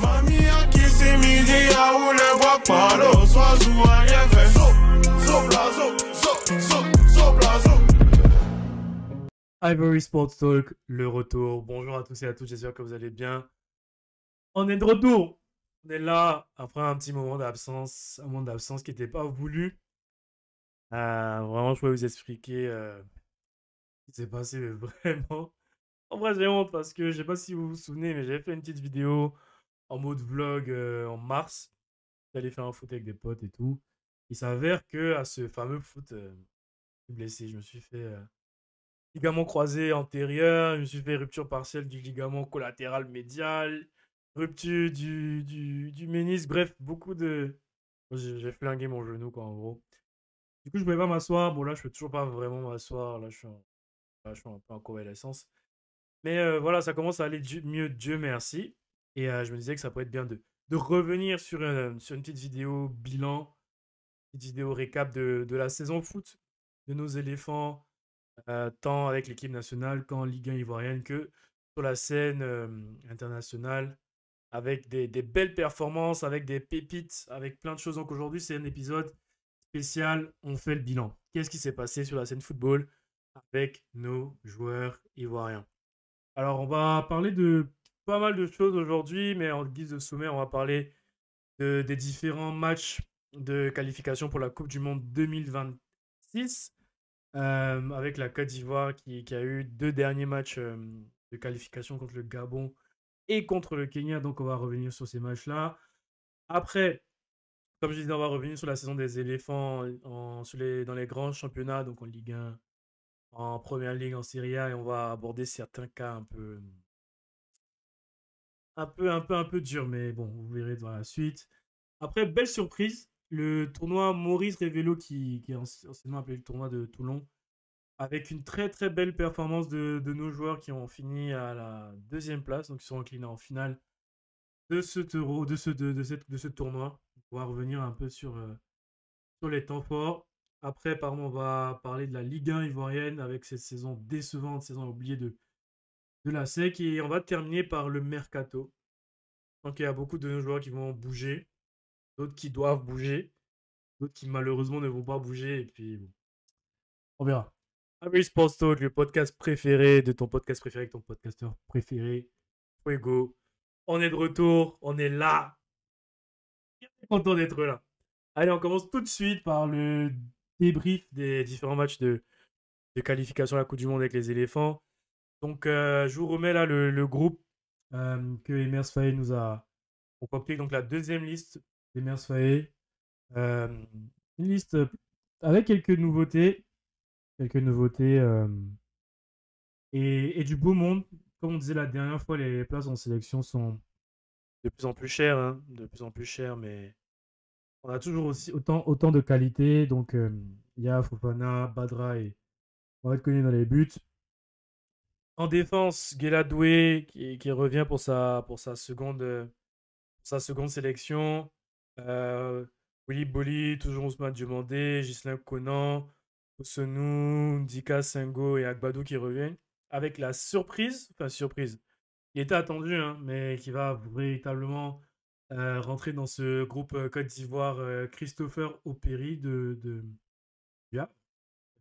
Mamie a kissé midi, le bois rien So, so so, so, so Ivory Sports Talk, le retour. Bonjour à tous et à toutes, j'espère que vous allez bien. On est de retour. On est là après un petit moment d'absence, un moment d'absence qui n'était pas voulu. Euh, vraiment, je pourrais vous expliquer euh, ce qui s'est passé, mais vraiment. En vrai, j'ai honte parce que je sais pas si vous vous souvenez, mais j'avais fait une petite vidéo en mode vlog euh, en mars. J'allais faire un foot avec des potes et tout. Il s'avère que à ce fameux foot, je euh, suis blessé. Je me suis fait euh, ligament croisé antérieur, je me suis fait rupture partielle du ligament collatéral médial, rupture du, du, du ménisque. Bref, beaucoup de. J'ai flingué mon genou, quoi, en gros. Du coup, je ne pouvais pas m'asseoir. Bon, là, je peux toujours pas vraiment m'asseoir. Là, je suis, un peu en convalescence. Mais voilà, ça commence à aller mieux, Dieu merci. Et je me disais que ça pourrait être bien de, de revenir sur une, sur une petite vidéo bilan, petite vidéo récap de, la saison foot de nos éléphants, tant avec l'équipe nationale qu'en Ligue 1 ivoirienne que sur la scène internationale, avec des, des, belles performances, avec des pépites, avec plein de choses. Donc aujourd'hui, c'est un épisode spécial. On fait le bilan. Qu'est-ce qui s'est passé sur la scène football avec nos joueurs ivoiriens Alors, on va parler de pas mal de choses aujourd'hui, mais en guise de sommet on va parler des différents matchs de qualification pour la Coupe du Monde 2026, euh, avec la Côte d'Ivoire qui, a eu deux derniers matchs euh, de qualification contre le Gabon et contre le Kenya, donc on va revenir sur ces matchs-là. Après, comme je disais, on va revenir sur la saison des éléphants en, dans les grands championnats, donc en Ligue 1, en Première Ligue, en Serie A, et on va aborder certains cas un peu un peu, un peu, un peu dur, mais bon, vous verrez dans la suite. Après, belle surprise, le tournoi Maurice Révélo, qui, qui est anciennement appelé le tournoi de Toulon, avec une très très belle performance de, nos joueurs qui ont fini à la deuxième place, donc ils sont inclinés en finale de ce, de de, ce tournoi. On va revenir un peu sur, euh, sur les temps forts. Après, pardon, on va parler de la Ligue 1 ivoirienne avec cette saison décevante, saison oubliée de, de la SEC. Et on va terminer par le mercato. Donc il y a beaucoup de nos joueurs qui vont bouger, d'autres qui doivent bouger, d'autres qui malheureusement ne vont pas bouger. Et puis bon, on verra. pense pense le podcast préféré de ton podcast préféré que ton podcasteur préféré. Fuego. On est de retour, on est là. Content d'être là. Allez, on commence tout de suite par le débrief des différents matchs de, de qualification à la Coupe du Monde avec les éléphants. Donc, euh, je vous remets là le, groupe euh, que Emers Faye nous a concocté. Donc, la deuxième liste d'Emers euh, une liste avec quelques nouveautés. Quelques nouveautés. Et, du beau monde. Comme on disait la dernière fois, les places en sélection sont de plus en plus chères. Hein, de plus en plus chères, mais on a toujours aussi autant, autant de qualité. Donc, il y a Fofana, Badra et on va être connu dans les buts. En défense, Geladoué qui, qui, revient pour sa, pour sa, seconde, euh, sa seconde sélection. Euh, Willy bolly toujours Ousmane Diomandé, Ghislain Conan, Osonu, Ndika Sengo et Agbadou qui reviennent. Avec la surprise, enfin surprise, il était attendu, hein, mais qui va véritablement euh, rentrer dans ce groupe euh, Côte d'Ivoire, Christopher Opéry de, de ya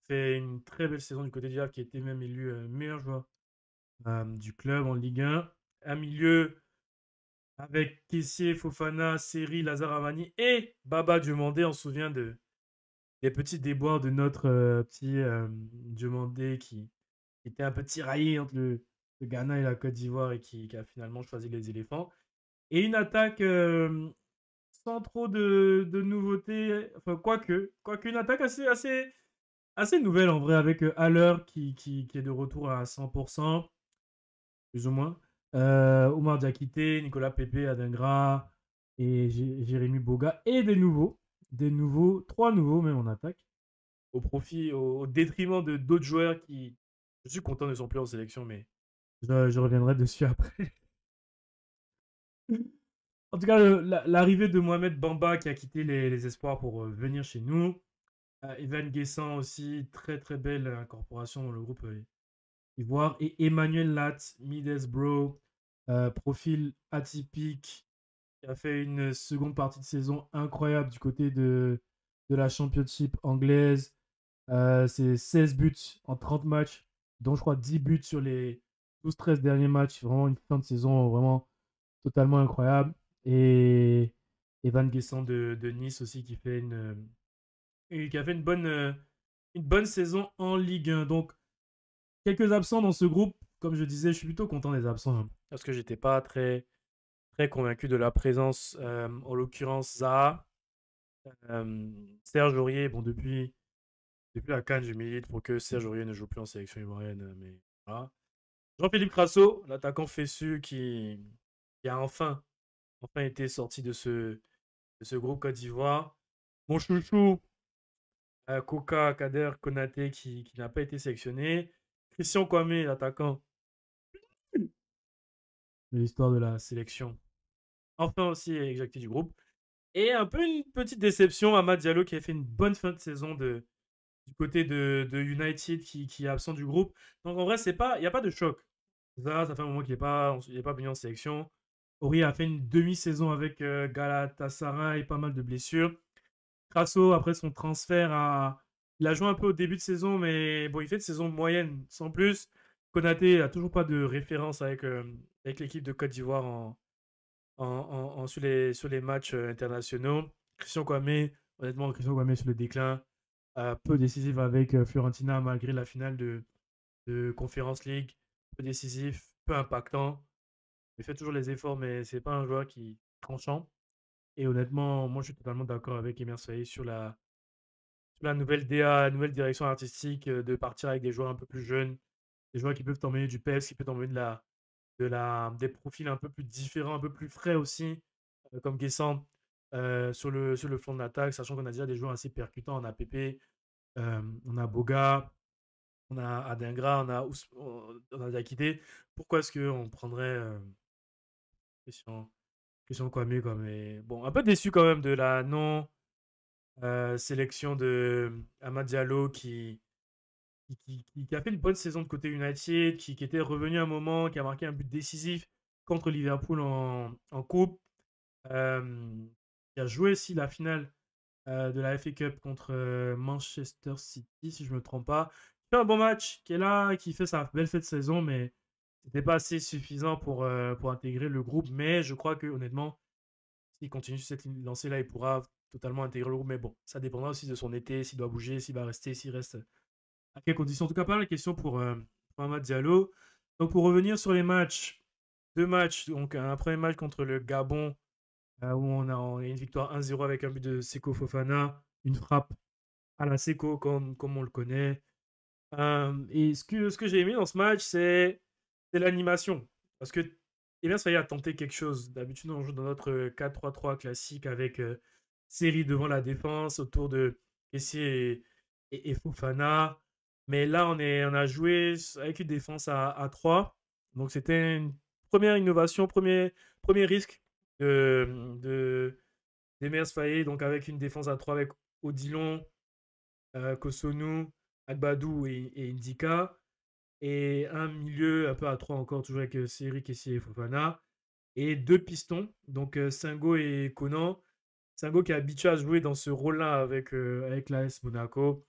fait une très belle saison du côté du qui était même élu meilleur joueur du club en Ligue 1. Un milieu avec Kessier, Fofana, Seri, Lazaramani et Baba Diomandé. On se souvient de, des petits déboires de notre petit Diomandé qui était un peu tiraillé entre le, Ghana et la Côte d'Ivoire et qui, a finalement choisi les éléphants. Et une attaque sans trop de, nouveautés, enfin, quoique, quoique une attaque assez, assez, assez nouvelle en vrai avec Haller qui, qui, qui est de retour à 100% ou moins. Euh, Omar Diakité, Nicolas Pepe, Adingra et Jérémy Boga et des nouveaux, des nouveaux, trois nouveaux même en attaque, au profit, au, détriment de d'autres joueurs qui, je suis content de son plus en sélection, mais je, reviendrai dessus après. en tout cas, l'arrivée de Mohamed Bamba qui a quitté les, espoirs pour euh, venir chez nous. Evan euh, Guessant aussi, très très belle incorporation dans le groupe. Ivoire et Emmanuel Latt, midesbro euh, profil atypique, qui a fait une seconde partie de saison incroyable du côté de, de la Championship anglaise. Euh, c'est 16 buts en 30 matchs, dont je crois 10 buts sur les 12-13 derniers matchs. Vraiment une fin de saison vraiment totalement incroyable. Et Evan Guessant de, de, Nice aussi qui fait une, euh, qui a fait une bonne, euh, une bonne saison en Ligue 1. Donc, quelques absents dans ce groupe. Comme je disais, je suis plutôt content des absents. Hein. Parce que j'étais pas très, très convaincu de la présence, euh, en l'occurrence, Zaha. Euh, Serge Aurier, bon, depuis, depuis la Cannes, je milite pour que Serge Aurier ne joue plus en sélection ivoirienne. Euh, mais voilà. Jean-Philippe Crasso, l'attaquant Fessu, qui, a enfin, enfin été sorti de ce, ce groupe Côte d'Ivoire. Mon chouchou, Coca, Kader, Konate qui, qui n'a pas été sélectionné. Christian Kwame, l'attaquant. De l'histoire de la sélection. Enfin aussi exacté du groupe. Et un peu une petite déception, à Diallo qui a fait une bonne fin de saison de, du côté de, United qui, qui, est absent du groupe. Donc en vrai, il n'y a pas de choc. Ça, ça fait un moment qu'il n'est pas, pas venu en sélection. Ori a fait une demi-saison avec euh, Galatasara et pas mal de blessures. Crasso, après son transfert à, il a joué un peu au début de saison, mais bon, il fait une saison moyenne, sans plus. Konaté n'a toujours pas de référence avec, euh, avec l'équipe de Côte d'Ivoire en, en, sur, les, sur les matchs euh, internationaux. Christian Kwame, honnêtement, Christian Kwame sur le déclin, peu décisif avec euh, Fiorentina malgré la finale de, de Conference League, peu décisif, peu impactant. Il fait toujours les efforts, mais c'est pas un joueur qui tranchant. Et honnêtement, moi je suis totalement d'accord avec Emerson sur la, nouvelle DA, nouvelle direction artistique, de partir avec des joueurs un peu plus jeunes, des joueurs qui peuvent t'emmener du PS, qui peut t'emmener de la, de la, des profils un peu plus différents, un peu plus frais aussi, comme Guessant sur, le, sur le front de l'attaque, sachant qu'on a déjà des joueurs assez percutants. On a pp on a Boga, on a Adingra, on a, on a Pourquoi est-ce que qu'on prendrait. question, question quoi mieux, comme Mais bon, un peu déçu quand même de la non euh, sélection de Amad Diallo qui, qui, a fait une bonne saison de côté United, qui, était revenu à un moment, qui a marqué un but décisif contre Liverpool en, en Coupe, euh, qui a joué aussi la finale euh, de la FA Cup contre Manchester City, si je ne me trompe pas. fait un bon match, qui est là, qui fait sa belle fête de saison, mais ce n'était pas assez suffisant pour, pour intégrer le groupe. Mais je crois que honnêtement, s'il continue cette lancée-là, il pourra totalement intégrer Mais bon, ça dépendra aussi de son été, s'il doit bouger, s'il va rester, s'il reste. À quelles conditions En tout cas, pas la question pour euh, Mohamed Diallo. Donc pour revenir sur les matchs, deux matchs. Donc un premier match contre le Gabon, euh, où on a une victoire 1-0 avec un but de Seko Fofana, une frappe à la Seko comme, comme on le connaît. Euh, et ce que, ce que j'ai aimé dans ce match, c'est l'animation. Parce que eh bien, ça y a tenté quelque chose. D'habitude, on joue dans notre 4-3-3 classique avec euh, série devant la défense autour de Kessie et, Fofana. Mais là, on, est, on a joué avec une défense à, 3. Donc, c'était une première innovation, premier, premier risque de, d'Emers Faye. Donc, avec une défense à 3 avec Odilon, euh, Kosonu, Agbadou et, Indika. Et un milieu un peu à 3 encore, toujours avec Siri, euh, Kessie et Fofana. Et deux pistons, donc euh, Singo et Conan Sango qui a habitué à jouer dans ce rôle-là avec, euh, avec l'AS Monaco.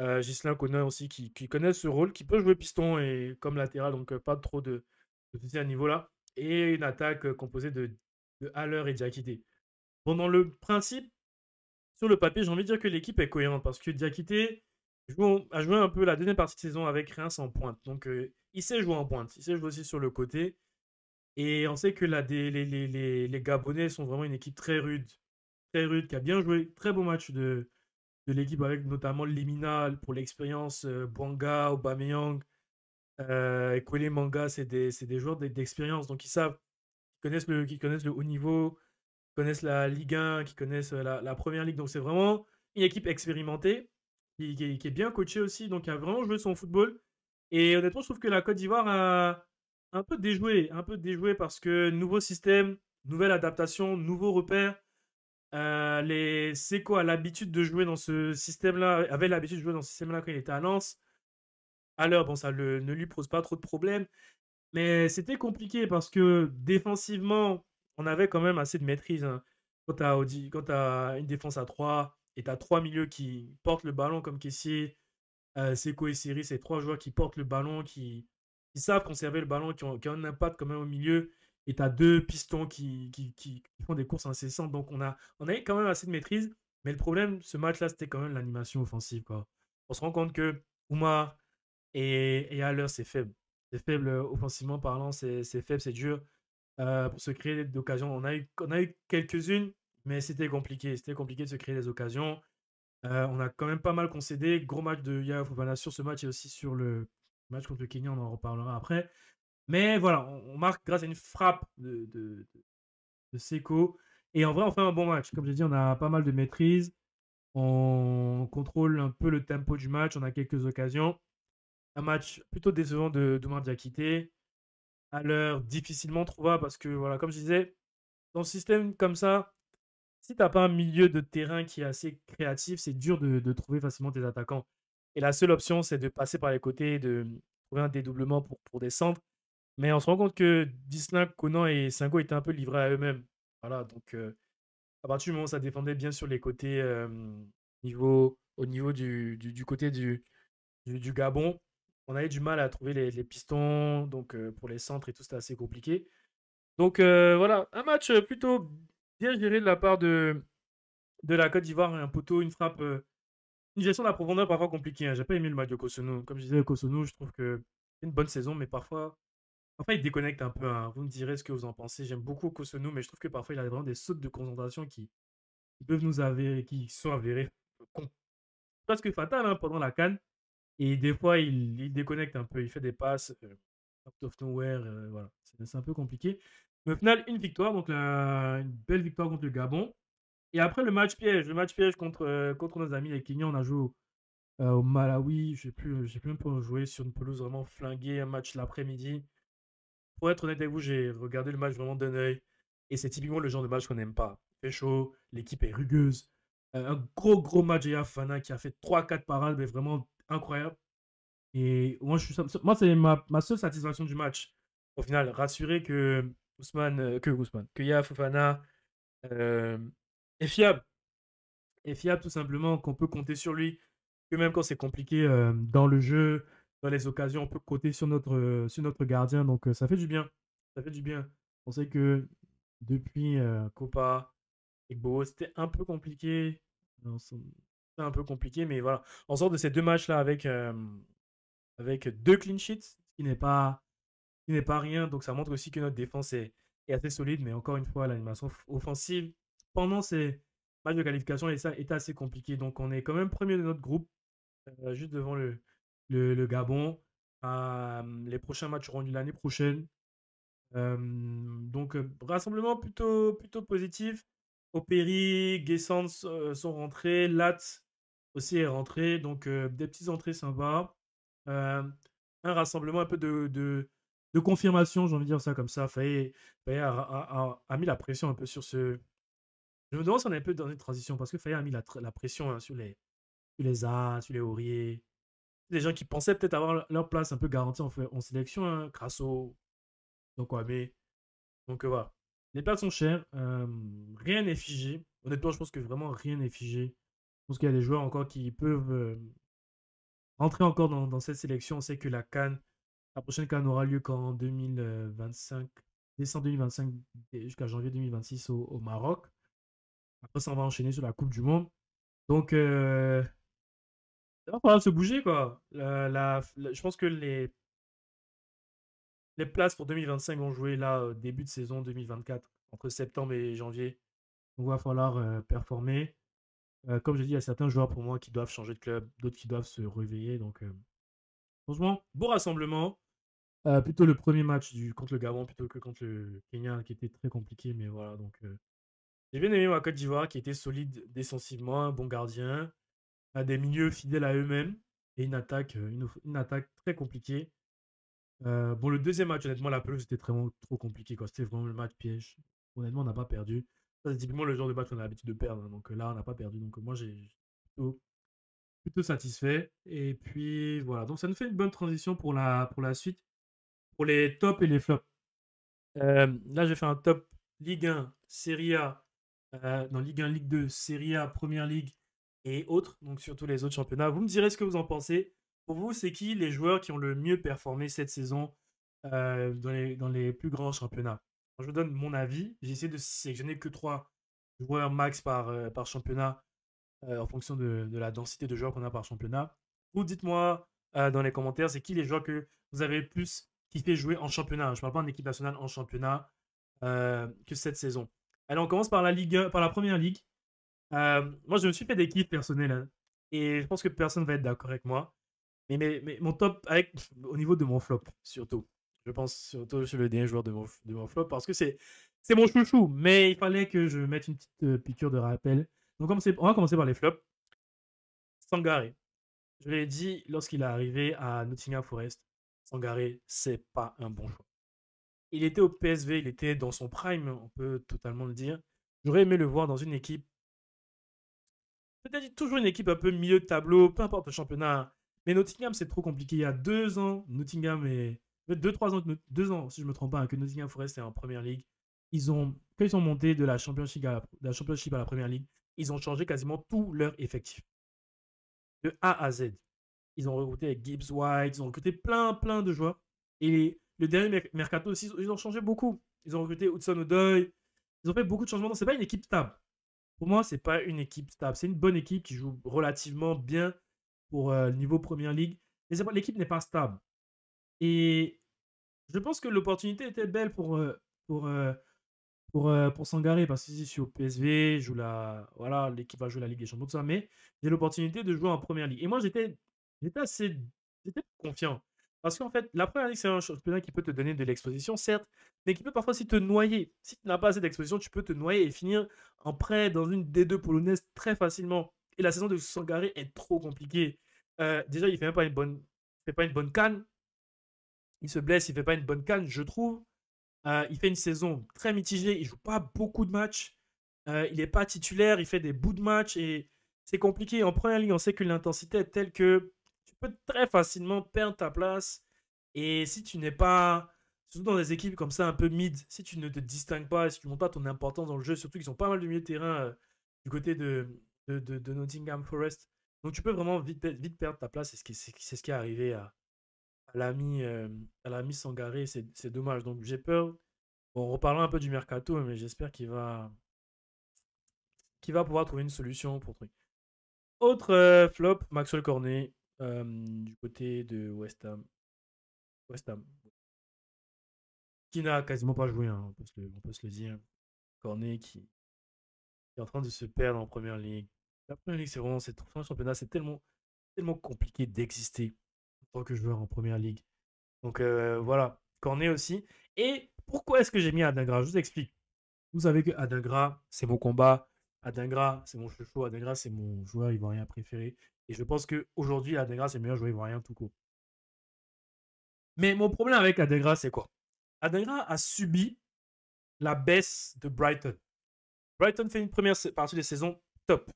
Euh, Gislain Conan aussi qui, connaît ce rôle, qui peut jouer piston et comme latéral, donc euh, pas trop de, de à niveau-là. Et une attaque euh, composée de, Haller et Diakité. Bon, dans le principe, sur le papier, j'ai envie de dire que l'équipe est cohérente parce que Diakité a joué un peu la deuxième partie de saison avec Reims en pointe. Donc il sait jouer en pointe, il sait jouer aussi sur le côté. Et on sait que la, les Gabonais sont vraiment une équipe très rude très rude, qui a bien joué. Très beau match de, de l'équipe avec notamment Léminal pour l'expérience, euh, Aubameyang, euh, les Manga, c'est des, des, joueurs d'expérience, donc ils savent, ils connaissent le, qui connaissent le haut niveau, connaissent la Ligue 1, qui connaissent euh, la, Première Ligue, donc c'est vraiment une équipe expérimentée, qui, est bien coachée aussi, donc qui a vraiment joué son football, et honnêtement je trouve que la Côte d'Ivoire a un peu déjoué, un peu déjoué parce que nouveau système, nouvelle adaptation, nouveau repère, euh, les Seco a l'habitude de jouer dans ce système-là, avait l'habitude de jouer dans ce système-là quand il était à Lens. Alors, bon, ça le, ne lui pose pas trop de problèmes. Mais c'était compliqué parce que défensivement, on avait quand même assez de maîtrise. Hein. Quand tu as, une défense à 3 et t'as trois 3 milieux qui portent le ballon comme caissier, euh, Seco et Siri, c'est trois joueurs qui portent le ballon, qui, qui savent conserver le ballon, qui ont un impact quand même au milieu et tu as deux pistons qui, qui, font des courses incessantes. Donc on a, on a quand même assez de maîtrise. Mais le problème, ce match-là, c'était quand même l'animation offensive. Quoi. On se rend compte que Oumar et, et Haller, c'est faible. C'est faible euh, offensivement parlant, c'est faible, c'est dur. Euh, pour se créer d'occasions, on a eu, a eu quelques-unes, mais c'était compliqué. C'était compliqué de se créer des occasions. Euh, on a quand même pas mal concédé. Gros match de Yaya sur ce match et aussi sur le match contre le Kenya, on en reparlera après. Mais voilà, on, marque grâce à une frappe de, de, Seco. Et en vrai, on fait un bon match. Comme l'ai dit, on a pas mal de maîtrise. On contrôle un peu le tempo du match. On a quelques occasions. Un match plutôt décevant de Doumar Diakité. À l'heure, difficilement trouvable parce que, voilà, comme je disais, dans un système comme ça, si tu n'as pas un milieu de terrain qui est assez créatif, c'est dur de, trouver facilement tes attaquants. Et la seule option, c'est de passer par les côtés, de trouver un dédoublement pour, pour descendre. Mais on se rend compte que Disney, Conan et Singo étaient un peu livrés à eux-mêmes. Voilà, donc euh, à partir du moment où ça défendait bien sur les côtés niveau, au niveau du, du, côté du, du, Gabon, on avait du mal à trouver les, pistons, donc pour les centres et tout, c'était assez compliqué. Donc voilà, un match plutôt bien géré de la part de, de la Côte d'Ivoire, un poteau, une frappe, une gestion de la profondeur parfois compliquée. Hein. J'ai pas aimé le match de Kosono. Comme je disais, Kosono, je trouve que c'est une bonne saison, mais parfois Parfois, il déconnecte un peu. Hein. Vous me direz ce que vous en pensez. J'aime beaucoup Kosono, mais je trouve que parfois, il a vraiment des sautes de concentration qui, peuvent nous avérer, qui sont avérées con- presque fatales hein, pendant la canne. Et des fois, il, déconnecte un peu. Il fait des passes euh, out of nowhere. Euh, voilà, c'est un peu compliqué. Mais au final, une victoire. Donc, une belle victoire contre le Gabon. Et après, le match piège. Le match piège contre, euh, contre nos amis les Kenyans. On a joué au, au Malawi. J'ai plus, j'ai plus même pas joué sur une pelouse vraiment flinguée. Un match l'après-midi pour être honnête avec vous, j'ai regardé le match vraiment d'un œil. Et c'est typiquement le genre de match qu'on n'aime pas. Il fait chaud, l'équipe est rugueuse. Euh, un gros, gros match de Fana qui a fait 3-4 parades, mais vraiment incroyable. Et moi, je c'est ma, seule satisfaction du match. Au final, rassurer que Ousmane, euh, que Ousmane, que Yaf Fana euh, est fiable. Est fiable tout simplement, qu'on peut compter sur lui. Que même quand c'est compliqué dans le jeu, les occasions, on peut coter sur notre, euh, sur notre gardien. Donc euh, ça fait du bien. Ça fait du bien. On sait que depuis euh, Copa et Bo, c'était un peu compliqué. C'était un peu compliqué, mais voilà. On sort de ces deux matchs-là avec, avec deux clean sheets, ce qui n'est pas, qui n'est pas rien. Donc ça montre aussi que notre défense est, est assez solide, mais encore une fois, l'animation offensive pendant ces matchs de qualification est, est assez compliqué Donc on est quand même premier de notre groupe, juste devant le, le, Gabon. les prochains matchs auront lieu l'année prochaine. donc, rassemblement plutôt, plutôt positif. Opéry, Guessens sont rentrés. Lat aussi est rentré. Donc, des petites entrées sympas. un rassemblement un peu de, de, confirmation, j'ai envie de dire ça comme ça. Faye a, mis la pression un peu sur ce, je me demande si on est un peu dans une transition parce que Faye a mis la, pression hein, sur les sur les A, sur les Auriers des gens qui pensaient peut-être avoir leur place un peu garantie en, en sélection, hein, grâce au... donc Donc euh, voilà. Les pertes sont chères. Euh, rien n'est figé. Honnêtement, je pense que vraiment rien n'est figé. Je pense qu'il y a des joueurs encore qui peuvent euh, rentrer encore dans, cette sélection. On sait que la Cannes, la prochaine canne aura lieu qu'en 2025, décembre 2025 jusqu'à janvier 2026 au, au Maroc. Après ça, on va enchaîner sur la Coupe du Monde. Donc, il va falloir se bouger, quoi. La, je pense que les, les places pour 2025 vont jouer là, au début de saison 2024, entre septembre et janvier. on va falloir euh, performer. Euh, comme je dis, il y a certains joueurs pour moi qui doivent changer de club, d'autres qui doivent se réveiller. Donc, euh, franchement, beau rassemblement. plutôt le premier match du, contre le Gabon plutôt que contre le Kenya qui était très compliqué, mais voilà. Donc, j'ai bien aimé ma Côte d'Ivoire qui était solide défensivement, un bon gardien des milieux fidèles à eux-mêmes et une attaque, euh, une, attaque très compliquée. Euh, bon, le deuxième match, honnêtement, la pelouse était vraiment trop compliqué. C'était vraiment le match piège. Honnêtement, on n'a pas perdu. c'est typiquement le genre de match qu'on a l'habitude de perdre. Hein, donc euh, là, on n'a pas perdu. Donc moi, j'ai plutôt, satisfait. Et puis voilà. Donc ça nous fait une bonne transition pour la, pour la suite. Pour les tops et les flops. là, j'ai fait un top Ligue 1, Serie A. non, Ligue 1, Ligue 2, Serie A, Première Ligue et autres, donc surtout les autres championnats. Vous me direz ce que vous en pensez. Pour vous, c'est qui les joueurs qui ont le mieux performé cette saison euh, dans, les, plus grands championnats Je vous donne mon avis. J'essaie de sélectionner que trois joueurs max par, euh, par championnat euh, en fonction de, la densité de joueurs qu'on a par championnat. Ou dites-moi dans les commentaires, c'est qui les joueurs que vous avez le plus kiffé jouer en championnat Je ne parle pas en équipe nationale, en championnat que cette saison. Alors, on commence par la, Ligue, par la première ligue. Euh, moi, je me suis fait des personnelle personnels. Hein. Et je pense que personne va être d'accord avec moi. Mais, mais, mon top, avec, au niveau de mon flop, surtout. Je pense surtout sur le dernier joueur de mon, de flop parce que c'est mon chouchou. Mais il fallait que je mette une petite euh, piqûre de rappel. Donc, on va commencer par les flops. Sangaré. Je l'ai dit lorsqu'il est arrivé à Nottingham Forest. Sangaré, c'est pas un bon choix. Il était au PSV, il était dans son prime, on peut totalement le dire. J'aurais aimé le voir dans une équipe peut toujours une équipe un peu milieu de tableau, peu importe le championnat. Mais Nottingham, c'est trop compliqué. Il y a deux ans, Nottingham est. Deux, trois ans, deux ans, si je ne me trompe pas, hein, que Nottingham Forest est en première ligue. Ils ont, quand ils sont montés de la Championship à la, championship à la première ligue, ils ont changé quasiment tout leur effectif. De A à Z. Ils ont recruté Gibbs White, ils ont recruté plein, plein de joueurs. Et le dernier mercato aussi, ils ont changé beaucoup. Ils ont recruté Hudson O'Doy. Ils ont fait beaucoup de changements. Ce n'est pas une équipe stable pour moi, c'est pas une équipe stable. C'est une bonne équipe qui joue relativement bien pour euh, le niveau Première Ligue. Mais l'équipe n'est pas stable. Et je pense que l'opportunité était belle pour, euh, pour, euh, pour, pour Sangaré. Parce que si je suis au PSV, voilà, l'équipe va jouer la Ligue des Champions, tout ça. Mais j'ai l'opportunité de jouer en Première Ligue. Et moi, j'étais, j'étais assez j'étais confiant. Parce qu'en fait, la première ligue, c'est un championnat qui peut te donner de l'exposition, certes, mais qui peut parfois aussi te noyer. Si tu n'as pas assez d'exposition, tu peux te noyer et finir en prêt dans une des deux polonaise très facilement. Et la saison de Sangaré est trop compliquée. Euh, déjà, il ne fait même pas une bonne, fait pas une bonne canne. Il se blesse, il ne fait pas une bonne canne, je trouve. Euh, il fait une saison très mitigée, il joue pas beaucoup de matchs. Euh, il n'est pas titulaire, il fait des bouts de matchs et c'est compliqué. En première ligue, on sait que l'intensité est telle que peux très facilement perdre ta place. Et si tu n'es pas, surtout dans des équipes comme ça un peu mid, si tu ne te distingues pas, si tu ne pas ton importance dans le jeu, surtout qu'ils ont pas mal de milieu de terrain euh, du côté de, de, Nottingham Forest. Donc tu peux vraiment vite, vite perdre ta place. C'est ce, qui, c'est, ce qui est arrivé à, à l'ami, euh, à l'ami Sangaré. C'est, dommage. Donc j'ai peur. Bon, on reparlera un peu du mercato, mais j'espère qu'il va, qu'il va pouvoir trouver une solution pour truc. Autre euh, flop, Maxwell Cornet du côté de West Ham. West Ham. Qui n'a quasiment pas joué, hein, on, peut se le, dire. Cornet qui, est en train de se perdre en première ligue. La première ligue, c'est vraiment. C'est championnat, c'est tellement, tellement compliqué d'exister en tant que joueur en première ligue. Donc voilà, Cornet aussi. Et pourquoi est-ce que j'ai mis Adagra Je vous explique. Vous savez que Adagra, c'est mon combat. Adingra, c'est mon chouchou. Adingra, c'est mon joueur ivoirien préféré. Et je pense qu'aujourd'hui, Adingra, c'est le meilleur joueur ivoirien tout court. Mais mon problème avec Adingra, c'est quoi Adingra a subi la baisse de Brighton. Brighton fait une première partie de saison top.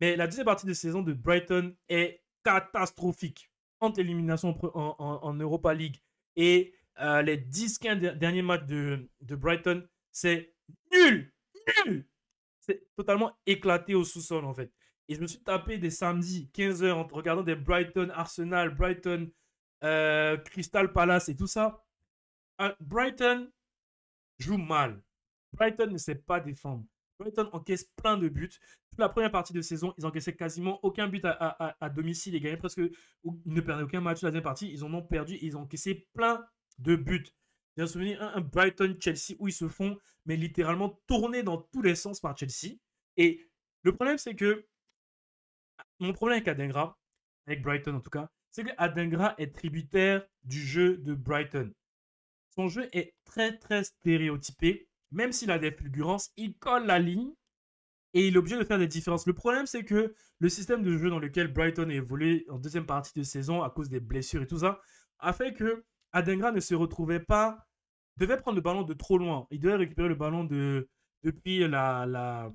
Mais la deuxième partie de saison de Brighton est catastrophique. Entre l'élimination en, en, Europa League et euh, les 10-15 derniers matchs de Brighton, c'est nul, nul, totalement éclaté au sous-sol, en fait. Et je me suis tapé des samedis, 15h, en regardant des Brighton, Arsenal, Brighton, euh, Crystal Palace et tout ça. Brighton joue mal. Brighton ne sait pas défendre. Brighton encaisse plein de buts. Toute la première partie de saison, ils encaissaient quasiment aucun but à, domicile. Ils gagnaient presque, ou, ne perdaient aucun match la deuxième partie. Ils en ont perdu. Ils ont encaissé plein de buts un souvenir, un, Brighton-Chelsea où ils se font, mais littéralement tourner dans tous les sens par Chelsea. Et le problème, c'est que mon problème avec Adengra, avec Brighton en tout cas, c'est que Adengra est tributaire du jeu de Brighton. Son jeu est très très stéréotypé. Même s'il a des fulgurances, il colle la ligne et il est obligé de faire des différences. Le problème, c'est que le système de jeu dans lequel Brighton est évolué en deuxième partie de saison à cause des blessures et tout ça a fait que Adengra ne se retrouvait pas devait prendre le ballon de trop loin. Il devait récupérer le ballon de, depuis la,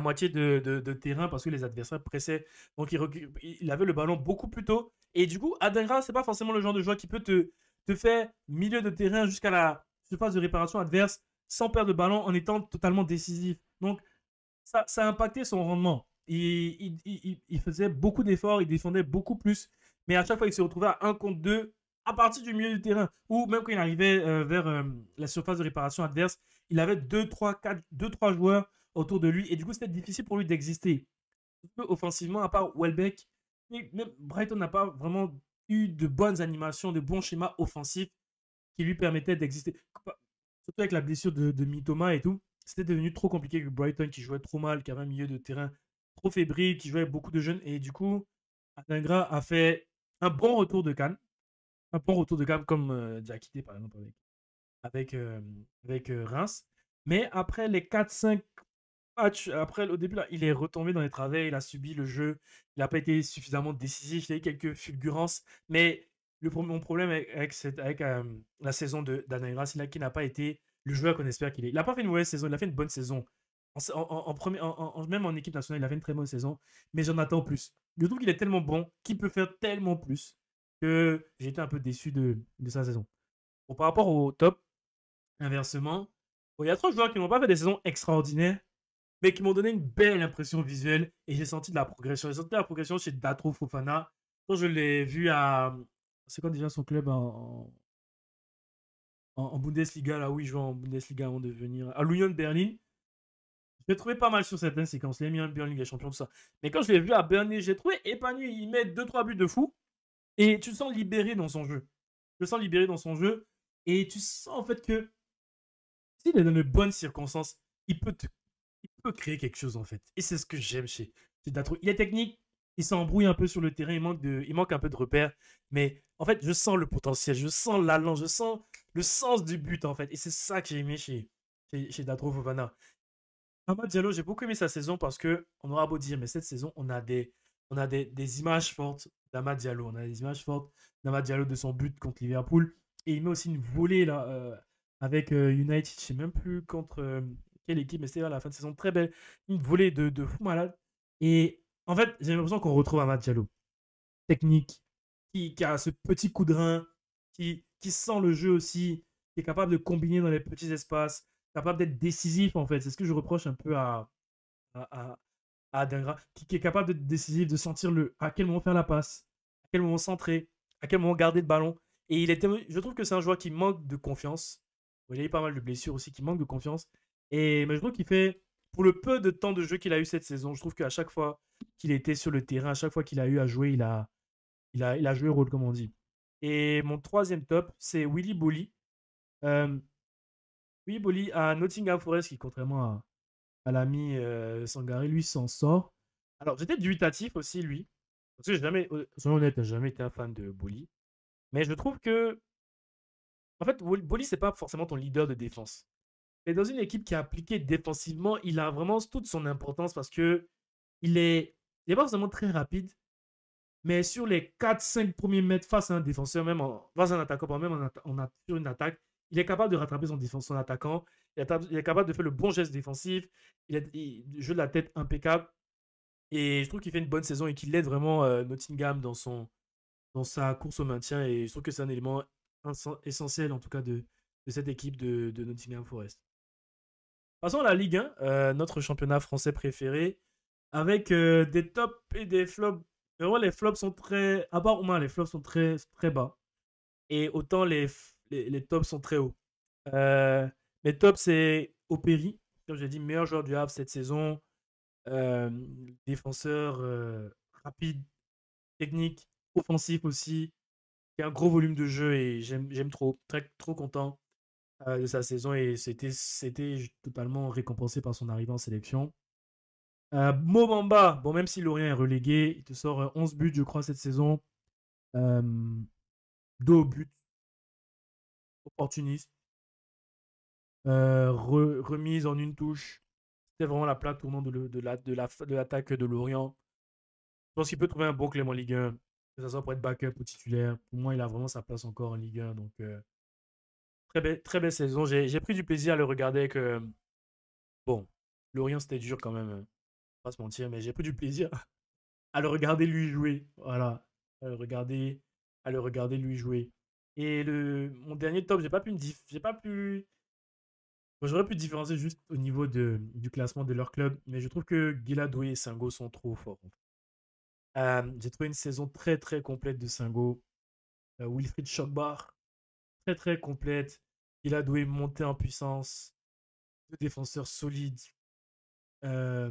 moitié de, terrain parce que les adversaires pressaient. Donc il, avait le ballon beaucoup plus tôt. Et du coup, Adengra, c'est pas forcément le genre de joueur qui peut te, faire milieu de terrain jusqu'à la surface de réparation adverse sans perdre le ballon en étant totalement décisif. Donc ça, ça a impacté son rendement. Il, il, il faisait beaucoup d'efforts, il défendait beaucoup plus. Mais à chaque fois, il se retrouvait à 1 contre 2 à partir du milieu du terrain, ou même quand il arrivait euh, vers euh, la surface de réparation adverse, il avait 2, 3, 3 joueurs autour de lui, et du coup, c'était difficile pour lui d'exister. Offensivement, à part Welbeck, même Brighton n'a pas vraiment eu de bonnes animations, de bons schémas offensifs qui lui permettaient d'exister. Surtout avec la blessure de, de Mitoma et tout, c'était devenu trop compliqué que Brighton, qui jouait trop mal, qui avait un milieu de terrain trop fébrile, qui jouait beaucoup de jeunes, et du coup, Gras a fait un bon retour de Cannes un bon retour de gamme comme euh, Diakité, par exemple, avec, avec, euh, avec euh, Reims. Mais après les 4-5 matchs, après, au début, il est retombé dans les travaux il a subi le jeu, il n'a pas été suffisamment décisif, il a eu quelques fulgurances. Mais le, mon problème avec, cette, avec la saison d'Anaïra, c'est là qu'il n'a pas été le joueur qu'on espère qu'il est. Il n'a pas fait une mauvaise saison, il a fait une bonne saison. En, en, premier, même en équipe nationale, il a fait une très bonne saison, mais j'en attends plus. Je trouve qu'il est tellement bon, qu'il peut faire tellement plus que j'ai été un peu déçu de, sa saison. Bon, par rapport au top, inversement, il y a trois joueurs qui n'ont pas fait des saisons extraordinaires, mais qui m'ont donné une belle impression visuelle et j'ai senti de la progression. J'ai senti de la progression chez Datro Fofana. Quand je l'ai vu à. C'est quoi déjà son club en... en, Bundesliga, là où il joue en Bundesliga avant de venir à l'Union Berlin. Je l'ai trouvé pas mal sur certaines séquences. Il a mis Berlin, est champion de ça. Mais quand je l'ai vu à Berlin, j'ai trouvé épanoui. Il met 2-3 buts de fou. Et tu te sens libéré dans son jeu. Tu sens libéré dans son jeu. Et tu sens en fait que s'il est dans les bonnes circonstances, il peut, il peut créer quelque chose en fait. Et c'est ce que j'aime chez, Datro. Il est technique, il s'embrouille un peu sur le terrain, il manque, de, il manque un peu de repères. Mais en fait, je sens le potentiel, je sens l'allant, je sens le sens du but en fait. Et c'est ça que j'ai aimé chez, chez, chez Datro Fofana. Amad Diallo, j'ai beaucoup aimé sa saison parce que on aura beau dire, mais cette saison, on a des, on a des images fortes, Dama Diallo. On a des images fortes. Dama Diallo de son but contre Liverpool. Et il met aussi une volée là, euh, avec euh, United. Je ne sais même plus contre euh, quelle équipe, mais c'était à la fin de saison. Très belle. Une volée de, de fou malade. Et en fait, j'ai l'impression qu'on retrouve Dama Diallo. Technique, qui, a ce petit coup de rein, qui, sent le jeu aussi, qui est capable de combiner dans les petits espaces, capable d'être décisif en fait. C'est ce que je reproche un peu à ah, qui, est capable de décisif, de sentir le à quel moment faire la passe, à quel moment centrer, à quel moment garder le ballon. Et il je trouve que c'est un joueur qui manque de confiance. Il a eu pas mal de blessures aussi, qui manque de confiance. Et mais je trouve qu'il fait, pour le peu de temps de jeu qu'il a eu cette saison, je trouve qu'à chaque fois qu'il était sur le terrain, à chaque fois qu'il a eu à jouer, il a, il a, il a joué rôle, comme on dit. Et mon troisième top, c'est Willy Bolly. Euh, Willy Bolly à Nottingham Forest, qui, contrairement à, l'ami euh, Sangari, lui s'en sort. Alors j'étais dubitatif aussi, lui. Parce que j'ai jamais, euh, soyons honnêtes, jamais été un fan de Bully. Mais je trouve que. En fait, boli c'est pas forcément ton leader de défense. Mais dans une équipe qui est appliquée défensivement, il a vraiment toute son importance parce que il est, il est pas forcément très rapide. Mais sur les 4-5 premiers mètres face à un défenseur, même en, face à un attaquant, même on a sur une attaque, il est capable de rattraper son, défense, son attaquant, il est, capable de faire le bon geste défensif, il, a, joue de la tête impeccable. Et je trouve qu'il fait une bonne saison et qu'il aide vraiment euh, Nottingham dans, son, dans sa course au maintien. Et je trouve que c'est un élément essentiel, en tout cas, de, de cette équipe de, Nottingham Forest. Passons à la Ligue 1, euh, notre championnat français préféré, avec euh, des tops et des flops. Vraiment, les flops sont très. À part moins les flops sont très, très bas. Et autant les les, tops sont très hauts. Euh, mes tops, c'est Opéry, comme j'ai dit, meilleur joueur du Havre cette saison. Euh, défenseur euh, rapide, technique, offensif aussi, Il a un gros volume de jeu et j'aime trop, très trop content euh, de sa saison et c'était totalement récompensé par son arrivée en sélection. Mobamba, bon même si Lorient est relégué, il te sort 11 buts je crois cette saison, 2 buts opportuniste, euh, remise en une touche. C'était vraiment la plaque tournant de, de, la, de l'attaque de Lorient. Je pense qu'il peut trouver un bon Clément Ligue 1, que ce soit pour être backup ou titulaire. Pour moi, il a vraiment sa place encore en Ligue 1. Donc, euh, très, belle, très belle saison. J'ai, pris du plaisir à le regarder. Que, euh, bon, Lorient, c'était dur quand même. Hein, pas se mentir, mais j'ai pris du plaisir à le regarder lui jouer. Voilà. regarder, à le regarder lui jouer. Et le, mon dernier top, j'ai pas pu me j'ai pas pu. J'aurais pu différencier juste au niveau du classement de leur club, mais je trouve que Guiladoué et Singo sont trop forts. Euh, j'ai trouvé une saison très très complète de Singo. Euh, Wilfried Schockbar, très très complète. Guiladoué monté en puissance. Deux défenseurs solides. Euh,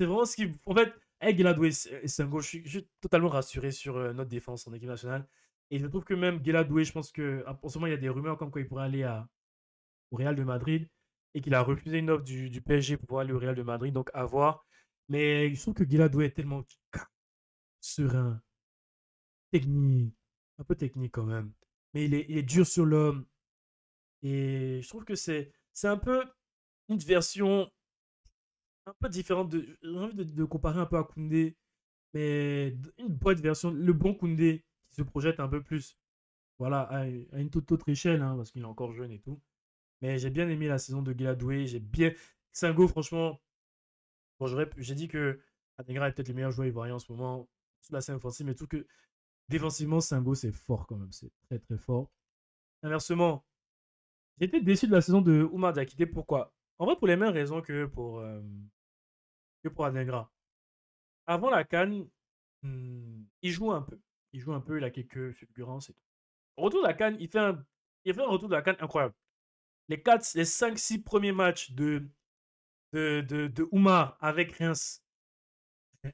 c'est vraiment ce qui. En fait, avec eh, Guiladoué et Singo, je suis totalement rassuré sur notre défense en équipe nationale. Et je trouve que même Guéladoué, je pense que en ce moment, il y a des rumeurs comme quoi il pourrait aller à, au Real de Madrid et qu'il a refusé une offre du, du, PSG pour aller au Real de Madrid. Donc, à voir. Mais je trouve que Guéladoué est tellement serein, technique, un peu technique quand même. Mais il est, dur sur l'homme. Et je trouve que c'est un peu une version un peu différente. J'ai envie de, de, comparer un peu à Koundé, mais une bonne version, le bon Koundé projette un peu plus voilà, à, une toute autre échelle, hein, parce qu'il est encore jeune et tout. Mais j'ai bien aimé la saison de Gladway. J'ai bien. Singo, franchement, j'ai dit que Adegra est peut-être le meilleur joueur ivoirien en ce moment sous la scène offensive, mais tout que défensivement, Singo, c'est fort quand même. C'est très, très fort. Inversement, j'étais déçu de la saison de Oumar Diakité. Pourquoi En vrai, pour les mêmes raisons que pour, euh, que pour Adegra. Avant la canne, hmm, il joue un peu il joue un peu, il a quelques fulgurances et tout. Retour de la canne, il fait un, il fait un retour de la canne incroyable. Les, 4, les 5-6 premiers matchs de, de, de, de Oumar avec Reims,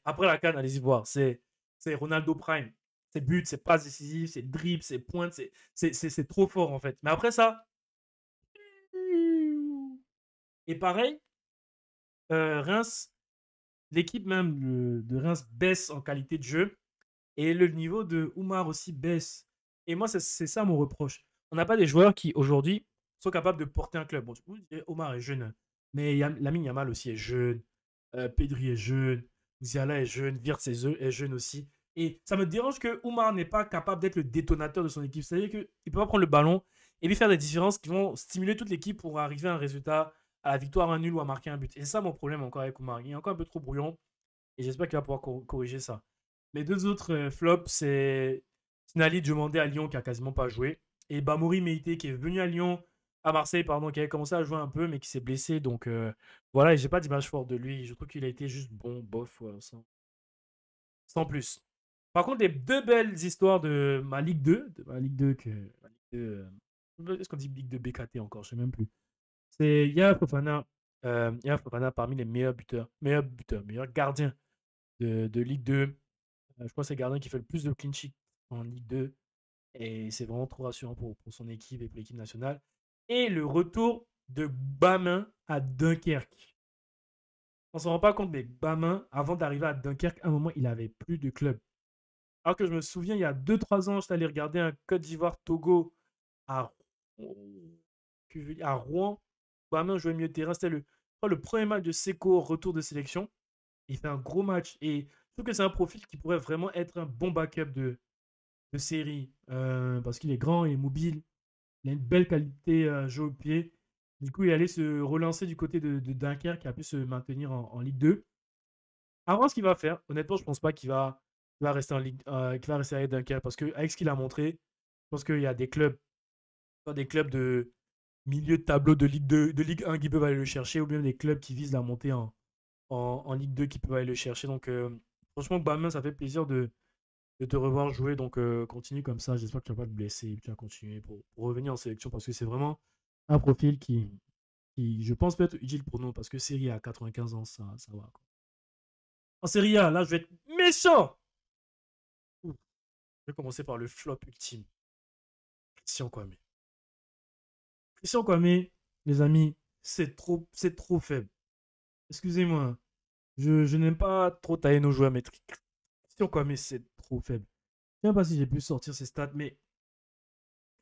après la canne, allez-y voir, c'est Ronaldo Prime. C'est buts, ses passes décisives, ses dribbles, ses pointe, c'est trop fort en fait. Mais après ça, et pareil, euh, Reims, l'équipe même de Reims baisse en qualité de jeu. Et le niveau de Oumar aussi baisse. Et moi, c'est ça mon reproche. On n'a pas des joueurs qui, aujourd'hui, sont capables de porter un club. Bon, Omar est jeune, mais Lamine Yamal aussi est jeune. Euh, Pedri est jeune. Ziala est jeune. Wirtz est jeune aussi. Et ça me dérange que Oumar n'est pas capable d'être le détonateur de son équipe. C'est-à-dire qu'il ne peut pas prendre le ballon et lui faire des différences qui vont stimuler toute l'équipe pour arriver à un résultat, à la victoire, à un nul ou à marquer un but. Et c'est ça mon problème encore avec Oumar. Il est encore un peu trop brouillon et j'espère qu'il va pouvoir corriger ça. Les deux autres euh, flops, c'est Sinali Diomandé à Lyon qui a quasiment pas joué. Et Bamouri Meite qui est venu à Lyon, à Marseille, pardon, qui avait commencé à jouer un peu, mais qui s'est blessé. Donc euh, voilà, voilà, j'ai pas d'image forte de lui. Je trouve qu'il a été juste bon, bof, sans... plus. Par contre, les deux belles histoires de ma Ligue 2, de ma Ligue 2 que. Euh, est-ce qu'on dit Ligue 2 BKT encore Je sais même plus. C'est Yaya Fofana. Euh, parmi les meilleurs buteurs, meilleurs buteurs, meilleur gardiens de, de Ligue 2. Euh, je crois que c'est gardien qui fait le plus de clean en Ligue 2. Et c'est vraiment trop rassurant pour, son équipe et pour l'équipe nationale. Et le retour de Bamin à Dunkerque. On s'en rend pas compte, mais Bamin, avant d'arriver à Dunkerque, à un moment, il avait plus de club. Alors que je me souviens, il y a 2-3 ans, suis allé regarder un Côte d'Ivoire-Togo à... à Rouen. Bamin jouait mieux de terrain. C'était le, le premier match de Seco, retour de sélection. Il fait un gros match. Et je trouve que c'est un profil qui pourrait vraiment être un bon backup de, de série. Euh, parce qu'il est grand, il est mobile, il a une belle qualité à euh, jeu au pied. Du coup, il allait se relancer du côté de, Dunkerque qui a pu se maintenir en, Ligue 2. Avant ce qu'il va faire, honnêtement, je pense pas qu'il va, rester en Ligue, euh, va rester Dunkerque parce qu'avec ce qu'il a montré, je pense qu'il y a des clubs, des clubs de milieu de tableau de Ligue 2, de Ligue 1 qui peuvent aller le chercher, ou bien des clubs qui visent la montée en, Ligue 2 qui peuvent aller le chercher. Donc, Franchement, Bamin, ça fait plaisir de, te revoir jouer. Donc, euh, continue comme ça. J'espère que tu vas pas te blesser tu vas continuer pour, revenir en sélection parce que c'est vraiment un profil qui, je pense, peut être utile pour nous parce que Serie A, 95 ans, ça, va. En Serie A, là, je vais être méchant. Je vais commencer par le flop ultime. Christian Kwame. Christian Kwame, les amis, c'est trop, c'est trop faible. Excusez-moi. Je, n'aime pas trop tailler nos joueurs métriques. Christian Kwame, c'est trop faible. Je ne sais pas si j'ai pu sortir ces stats, mais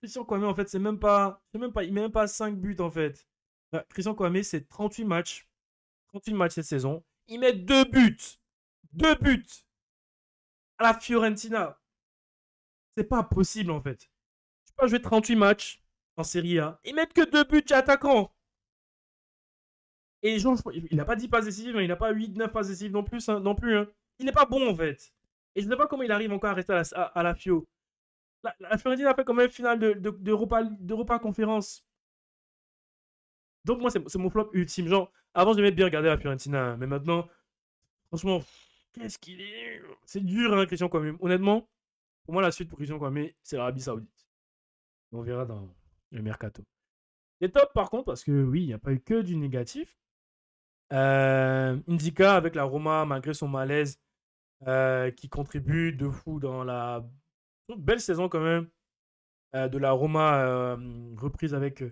Christian Kwame, en fait, c'est même pas, même pas, il met même pas 5 buts, en fait. Bah, Christian Kwame, c'est 38 matchs. 38 matchs cette saison. Il met 2 buts. 2 buts. À la Fiorentina. C'est pas possible, en fait. Tu peux pas jouer 38 matchs en série A et mettent que 2 buts attaquant. Et Jean, il n'a pas 10 passes décisives, hein, il n'a pas 8-9 passes décisives non plus. Hein, non plus hein. Il n'est pas bon en fait. Et je ne sais pas comment il arrive encore à rester à la, FIO. La, Fiorentina a fait quand même finale d'Europa de, de, de Conférence. Donc moi, c'est mon flop ultime. Genre, avant, devais bien regarder la Fiorentina. mais maintenant, franchement, qu'est-ce qu'il est C'est dur, hein, Christian même. Honnêtement, pour moi, la suite pour Christian même, c'est l'Arabie Saoudite. On verra dans le mercato. C'est top, par contre, parce que oui, il n'y a pas eu que du négatif. Euh, Indica avec la Roma, malgré son malaise, euh, qui contribue de fou dans la belle saison quand même euh, de la Roma reprise avec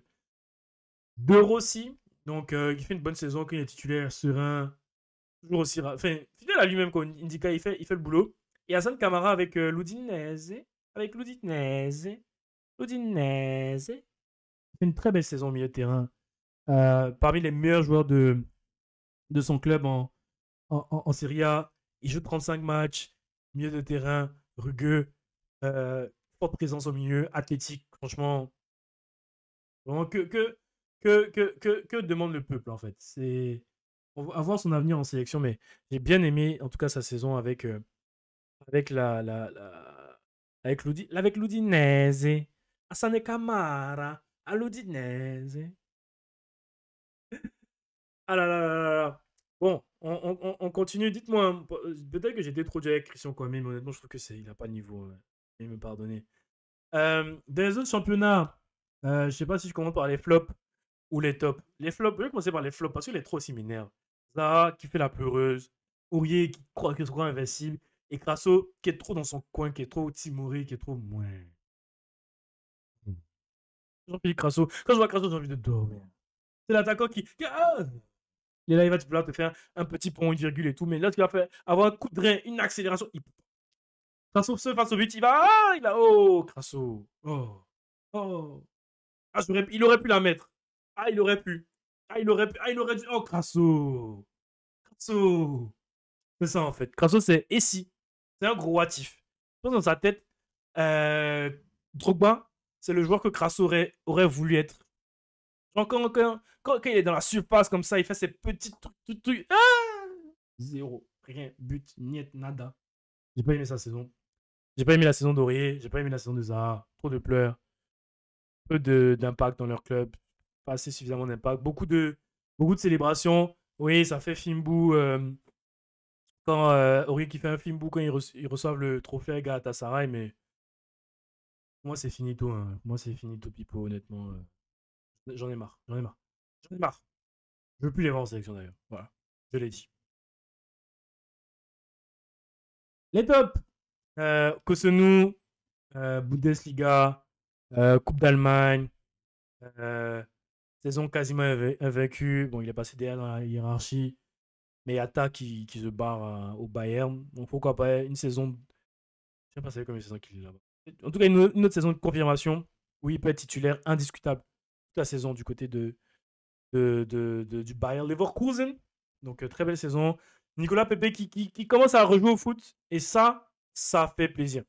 De Rossi. Donc, il fait une bonne saison, qu'il est titulaire serein, toujours aussi. Enfin, fidèle à lui-même, quoi. Indica, il fait, il fait le boulot. Et Hassan Kamara avec l'Udinese. Avec l'Udinese. L'Udinese. fait une très belle saison au milieu de terrain. parmi les meilleurs joueurs de, de son club en, en, Serie A. Il joue 35 matchs, milieu de terrain, rugueux, euh, forte présence au milieu, athlétique, franchement. que, que, que, que, demande le peuple en fait C'est on son avenir en sélection, mais j'ai bien aimé en tout cas sa saison avec, euh, avec la, la, avec l'Udinese, Sane à l'Udinese. Ah là là là Bon, on, continue. Dites-moi, hein, euh, peut-être que j'ai été trop direct avec Christian mais honnêtement, je trouve que c'est, il n'a pas de niveau. Euh, il me pardonner. Euh, dans les autres championnats, je euh, je sais pas si je commence par les flops ou les tops. Les flops, je vais commencer par les flops parce qu'il est trop similaire. Zara, qui fait la pleureuse, OURIER, qui croit qu'il est trop invincible, et Crasso qui est trop dans son coin, qui est trop timoré, qui est trop moins. Hmm. jean pierre Crasso, quand je vois Crasso, j'ai envie de dormir. C'est l'attaquant qui. Ah là, il va te te faire un petit pont, une virgule et tout. Mais là, tu vas faire avoir un coup de drain, une accélération. Il... Crasso face au but, il va. Ah, il a. Oh, Crasso. Oh. Oh. Ah, il aurait pu la mettre. Ah, il aurait pu. Ah, il aurait pu. Ah, il aurait Oh, Crasso. Crasso. C'est ça, en fait. Crasso, c'est ici C'est un gros atif dans sa tête, euh, Drogba, c'est le joueur que Crasso aurait, aurait voulu être encore, quand, quand, il est dans la surface comme ça, il fait ses petits trucs, tout tout. Ah! Zéro. Rien. But. Niet. Nada. J'ai pas aimé sa saison. J'ai pas aimé la saison d'Aurier. J'ai pas aimé la saison de Zaha. Trop de pleurs. Peu d'impact dans leur club. Pas assez suffisamment d'impact. Beaucoup de, beaucoup de célébrations. Oui, ça fait Fimbu. Euh, quand euh, qui fait un Fimbu quand ils, reçoivent le trophée à Galatasaray, mais. Moi, c'est fini tout. Hein. Moi, c'est fini tout, Pipo, honnêtement. Euh. J'en ai marre. J'en ai marre. J'en ai marre. Je veux plus les voir en sélection d'ailleurs. Voilà. Je l'ai dit. Les top, euh, euh, Bundesliga, euh, Coupe d'Allemagne, euh, saison quasiment invaincue. Bon, il est passé derrière dans la hiérarchie. Mais Atta qui, se barre au Bayern. Donc pourquoi pas une saison. Je sais pas c'est combien de saison qu'il est là-bas. En tout cas, une, une, autre saison de confirmation où il peut être titulaire indiscutable la saison du côté de, du Bayern Leverkusen. Donc, euh, très belle saison. Nicolas Pepe qui, qui, commence à rejouer au foot. Et ça, ça fait plaisir.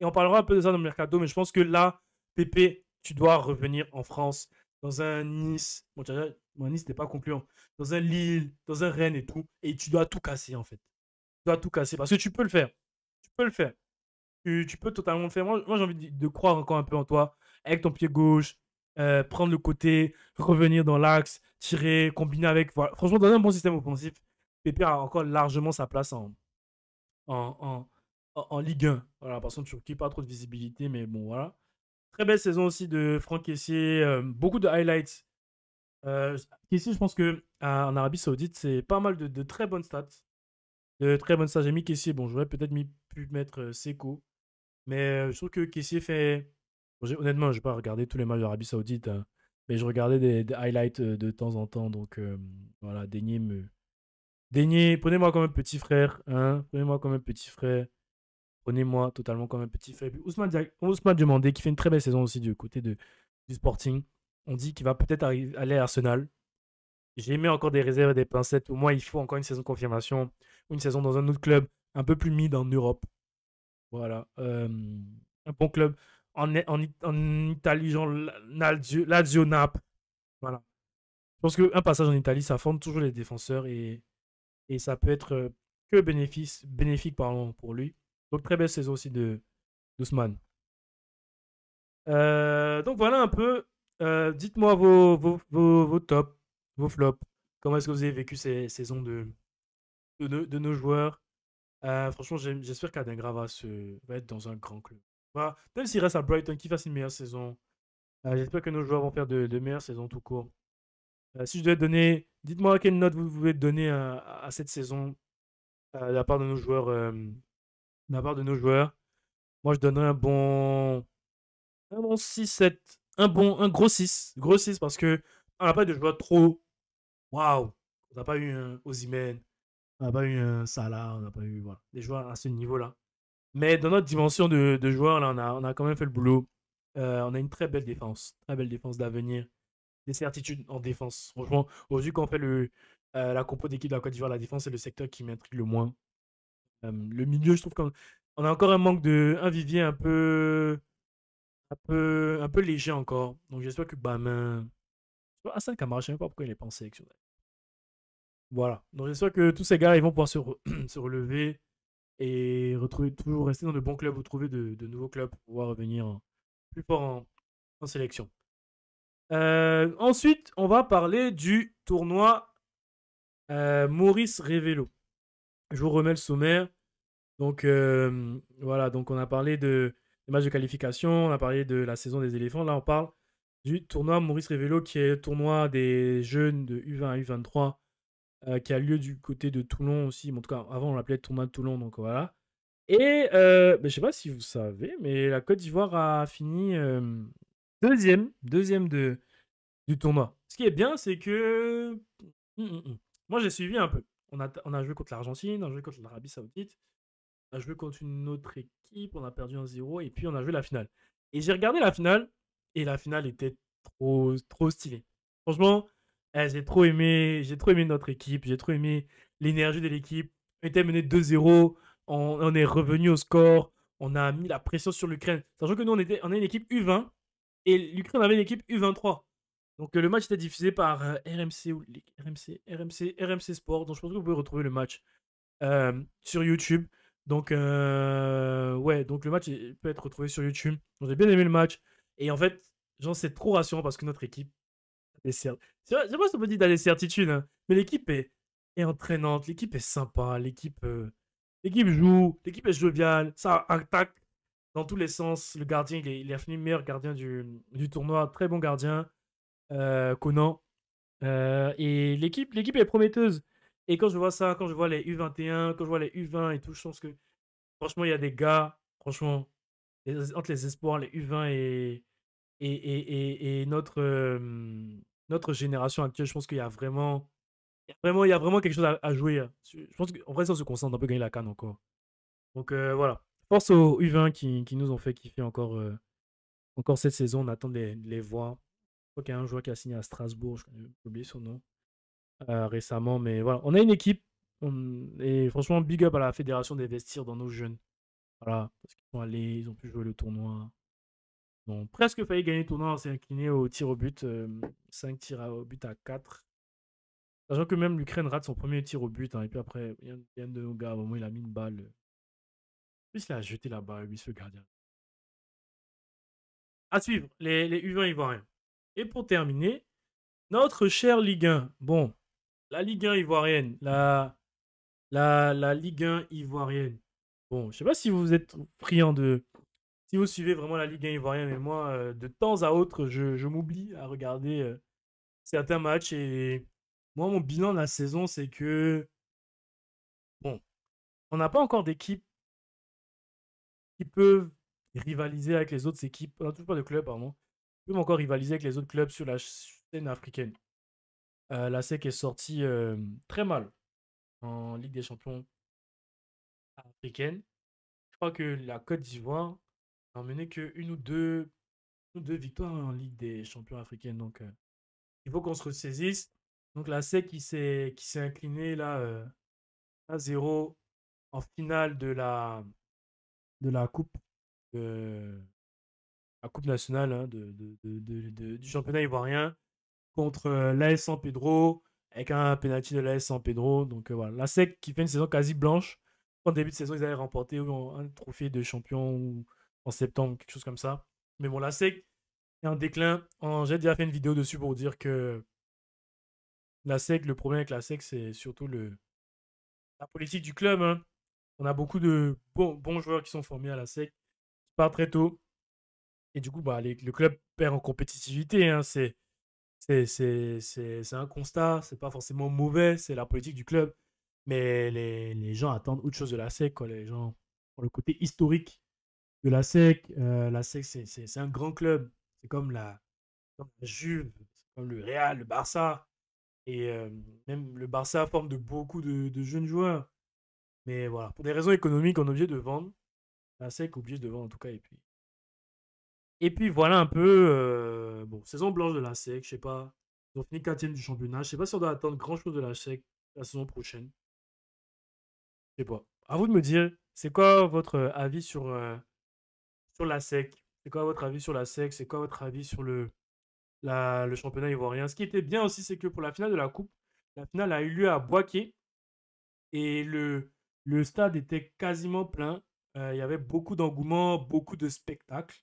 Et on parlera un peu de ça dans le mercato, mais je pense que là, Pepe, tu dois revenir en France dans un Nice. Mon Nice n'est pas concluant. Dans un Lille, dans un Rennes et tout. Et tu dois tout casser, en fait. Tu dois tout casser parce que tu peux le faire. Tu peux le faire. Tu, peux totalement le faire. Moi, j'ai envie de, croire encore un peu en toi. Avec ton pied gauche, euh, prendre le côté, revenir dans l'axe, tirer, combiner avec. Franchement, dans un bon système offensif, Pépé a encore largement sa place en, en, en, Ligue 1. Voilà, parce que Turquie, pas trop de visibilité, mais bon, voilà. Très belle saison aussi de Franck Kessier, euh, beaucoup de highlights. Euh, je pense que en Arabie Saoudite, c'est pas mal de, de, très bonnes stats. De très bonnes stats. J'ai mis Kessier, bon, j'aurais peut-être pu mettre euh, mais euh, je trouve que Kessier fait Honnêtement, je n'ai pas regardé tous les matchs d'Arabie Saoudite, hein, mais je regardais des, highlights euh, de temps en temps. Donc euh, voilà, daignez me. Daignez, prenez-moi comme un petit frère. Hein, prenez-moi comme un petit frère. Prenez-moi totalement comme un petit frère. Ousmane, Ousmane Demandé, qui fait une très belle saison aussi du côté du Sporting. On dit qu'il va peut-être aller à Arsenal. J'ai mis encore des réserves et des pincettes. Au moins, il faut encore une saison de confirmation ou une saison dans un autre club un peu plus mid en Europe. Voilà. un bon club en, en, en Italie, genre Lazio, Nap Voilà. Je pense qu'un passage en Italie, ça forme toujours les défenseurs et, et ça peut être euh, que bénéfice, bénéfique pardon, pour lui. Donc très belle saison aussi de d'Ousmane. Euh, donc voilà un peu. Euh, dites-moi vos, vos, vos, vos tops, vos flops. Comment est-ce que vous avez vécu ces saisons de, de, nos joueurs Franchement, j'espère qu'Adengra va, se, va être dans un grand club même bah, s'il reste à Brighton, qui fasse une meilleure saison. Euh, j'espère que nos joueurs vont faire de, meilleures saisons tout court. Euh, si je devais donner, dites-moi quelle note vous voulez donner à, cette saison euh, de la part de nos joueurs. de la part de nos joueurs. Moi, je donnerais un bon. Un bon 6, 7. Un bon. Un gros 6. Gros 6 parce que on n'a pas de joueurs trop. Waouh! On n'a pas eu un Ozymen. On n'a pas eu un Salah. On n'a pas eu. des joueurs à ce niveau-là. Mais dans notre dimension de, joueur, joueurs, là, on a, quand même fait le boulot. Euh, on a une très belle défense, très belle défense d'avenir. Des certitudes en défense. Franchement, au vu qu'on fait le, euh, la compo d'équipe de la Côte d'Ivoire, la défense est le secteur qui m'intrigue le moins. Euh, le milieu, je trouve qu'on on a encore un manque de un vivier un peu un peu un peu léger encore. Donc j'espère que Bamin, ça' Kamara, je sais même pas pourquoi il est pensé Voilà. Donc j'espère que tous ces gars, ils vont pouvoir se relever et retrouver, toujours rester dans de bons clubs ou trouver de, nouveaux clubs pour pouvoir revenir hein, plus fort en, sélection. Euh, ensuite, on va parler du tournoi euh, Maurice Révélo. Je vous remets le sommaire. Donc euh, voilà, donc on a parlé de, des matchs de qualification, on a parlé de la saison des éléphants. Là, on parle du tournoi Maurice Révélo qui est le tournoi des jeunes de U20 à U23 euh, qui a lieu du côté de Toulon aussi. en tout cas, avant, on l'appelait tournoi de Toulon, donc voilà. Et euh, ne bah, je sais pas si vous savez, mais la Côte d'Ivoire a fini euh, deuxième, deuxième de, du tournoi. Ce qui est bien, c'est que hum, hum, hum, moi j'ai suivi un peu. On a, on a joué contre l'Argentine, on a joué contre l'Arabie Saoudite, on a joué contre une autre équipe, on a perdu un 0 et puis on a joué la finale. Et j'ai regardé la finale et la finale était trop, trop stylée. Franchement, eh, j'ai trop aimé, j'ai trop aimé notre équipe, j'ai trop aimé l'énergie de l'équipe. On était mené 2-0, on, est revenu au score, on a mis la pression sur l'Ukraine. Sachant que nous, on était, on a une équipe U20 et l'Ukraine avait une équipe U23. Donc euh, le match était diffusé par euh, RMC ou RMC, RMC, RMC Sport. Donc je pense que vous pouvez retrouver le match euh, sur YouTube. Donc ouais, donc le match peut être retrouvé sur YouTube. J'ai bien aimé le match et en fait, j'en c'est trop rassurant parce que notre équipe les cer... C'est moi ce petit d'aller certitude, hein, mais l'équipe est... est, entraînante, l'équipe est sympa, l'équipe euh, l'équipe joue, l'équipe est joviale, ça attaque dans tous les sens. Le gardien, il est, il fini meilleur gardien du, du tournoi, très bon gardien, euh, Conan. Euh, et l'équipe, l'équipe est prometteuse. Et quand je vois ça, quand je vois les U21, quand je vois les U20 et tout, je pense que franchement, il y a des gars, franchement, entre les espoirs, les U20 et, et, notre, notre génération actuelle, je pense qu'il y a vraiment, il y vraiment, il y a vraiment quelque chose à, jouer. Hein. Je pense qu'en vrai, ça se concentre un peu gagner la canne encore. Donc euh, voilà, force aux U20 qui, nous ont fait kiffer encore, euh, encore cette saison. On attend les, les un joueur qui a signé à Strasbourg, j'ai oublié son nom euh, récemment. Mais voilà, on a une équipe. Et franchement, big up à la fédération des d'investir dans nos jeunes. Voilà, parce qu'ils sont allés, ils ont pu jouer le tournoi. Bon, presque failli gagner le tournoi C'est incliné au tir au but, 5 tirs au but à 4. Sachant que même l'Ukraine rate son premier tir au but. Hein, et puis après, il y a un de nos gars, moment il a mis une balle. Puis il a jeté la balle, lui, ce gardien. À suivre, les, les U20 ivoiriens. Et pour terminer, notre cher Ligue 1. Bon, la Ligue 1 ivoirienne. La, la, la Ligue 1 ivoirienne. Bon, je sais pas si vous êtes friands de, si vous suivez vraiment la Ligue 1 ivoirienne, mais moi, euh, de temps à autre, je, m'oublie à regarder euh, certains matchs. Et moi, mon bilan de la saison, c'est que, bon, on n'a pas encore d'équipe qui peut rivaliser avec les autres équipes, on euh, n'a toujours pas de club, pardon, qui peuvent encore rivaliser avec les autres clubs sur la scène africaine. la SEC est sortie très mal en Ligue des Champions africaine. Je crois que la Côte d'Ivoire n'a emmené qu'une ou deux, ou deux victoires en Ligue des champions africaines. Donc, euh, il faut qu'on se ressaisisse. Donc, la SEC qui s'est inclinée là, euh, à zéro en finale de la, de la Coupe. de la Coupe nationale hein, de, du championnat ivoirien contre euh, l'AS San Pedro avec un penalty de l'AS San Pedro. Donc voilà, la SEC qui fait une saison quasi blanche. En début de saison, ils avaient remporté un trophée de champion ou en septembre, quelque chose comme ça. Mais bon, la SEC est en déclin. J'ai déjà fait une vidéo dessus pour dire que la SEC, le problème avec la SEC, c'est surtout le, la politique du club. Hein. On a beaucoup de bons, joueurs qui sont formés à la SEC, Pas très tôt. Et du coup, bah, le club perd en compétitivité. Hein. C'est un constat, c'est pas forcément mauvais, c'est la politique du club. Mais les, gens attendent autre chose de la SEC. Quoi. Les gens ont le côté historique de la SEC. Euh, la SEC, c'est un grand club. C'est comme la, comme la Juve, comme le Real, le Barça. Et euh, même le Barça forme de beaucoup de, jeunes joueurs. Mais voilà, pour des raisons économiques, on est obligé de vendre. La SEC est obligé de vendre en tout cas. Et puis, et puis voilà un peu. Euh, bon, saison blanche de la SEC, je sais pas. Ils ont fini quatrième du championnat. Je sais pas si on doit attendre grand chose de la SEC la saison prochaine. Je sais pas. À vous de me dire, c'est quoi votre avis sur la SEC. C'est quoi votre avis sur la SEC C'est quoi votre avis sur le, la, le championnat ivoirien Ce qui était bien aussi, c'est que pour la finale de la Coupe, la finale a eu lieu à Boaké et le, le stade était quasiment plein. Euh, il y avait beaucoup d'engouement, beaucoup de spectacles,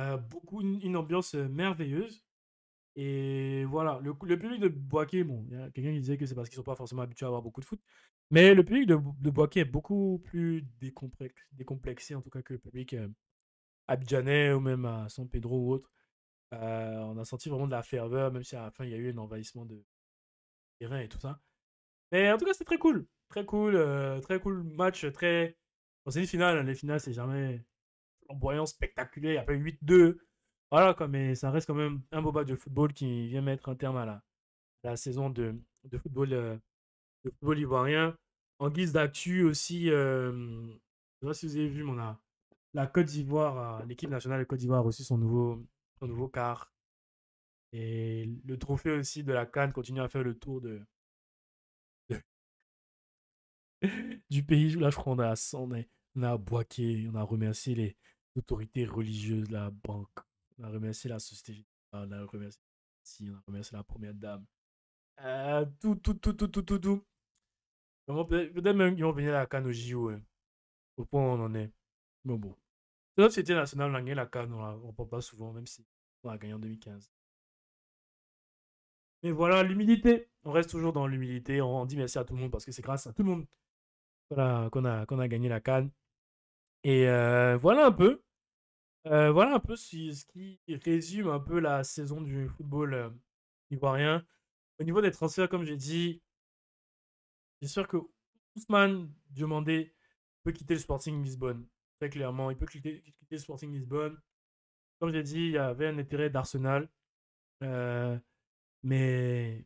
euh, beaucoup une, ambiance euh, merveilleuse. Et voilà, le, le public de Boaké, bon, il y a quelqu'un qui disait que c'est parce qu'ils ne sont pas forcément habitués à avoir beaucoup de foot, mais le public de, de est beaucoup plus décomplexé, décomplexé en tout cas que le public Abidjanais ou même à San Pedro ou autre. Bah, on a senti vraiment de la ferveur, même si à la fin il y a eu un envahissement de terrain et tout ça. Mais en tout cas, c'était très cool. Très cool, euh, très cool match. Très... c'est une finale, les finales, c'est jamais flamboyant, spectaculaire. Il y a pas 8-2. Voilà, quoi, mais ça reste quand même un beau match de football qui vient mettre un terme à la, saison de, de football, euh, de football ivoirien. En guise d'actu aussi, euh, je ne sais pas si vous avez vu, mais on a la Côte d'Ivoire, euh, l'équipe nationale de Côte d'Ivoire a reçu son nouveau, son nouveau Et le trophée aussi de la Cannes continue à faire le tour de, du pays. Là, je crois qu'on a, on a, on a boqué, on a remercié les autorités religieuses, la banque, on a remercié la société, on a remercié, on a remercié la première dame. Euh, tout, tout, tout, tout, tout, tout, tout. Peut-être même qu'ils vont venir à la Cannes au JO. Hein, au point où on en est. Mais bon. Notre société nationale, a gagné la canne, on ne pas souvent, même si on a gagné en 2015. Mais voilà, l'humilité. On reste toujours dans l'humilité. On dit merci à tout le monde parce que c'est grâce à tout le monde qu'on a, qu'on a, gagné la canne. Et euh, voilà un peu. Euh, voilà un peu ce, qui résume un peu la saison du football euh, ivoirien. Au niveau des transferts, comme j'ai dit, j'espère sûr que Ousmane Diomandé peut quitter le Sporting Lisbonne. Très clairement, il peut quitter, Sporting Lisbonne. Comme j'ai dit, il y avait un intérêt d'Arsenal. Euh, mais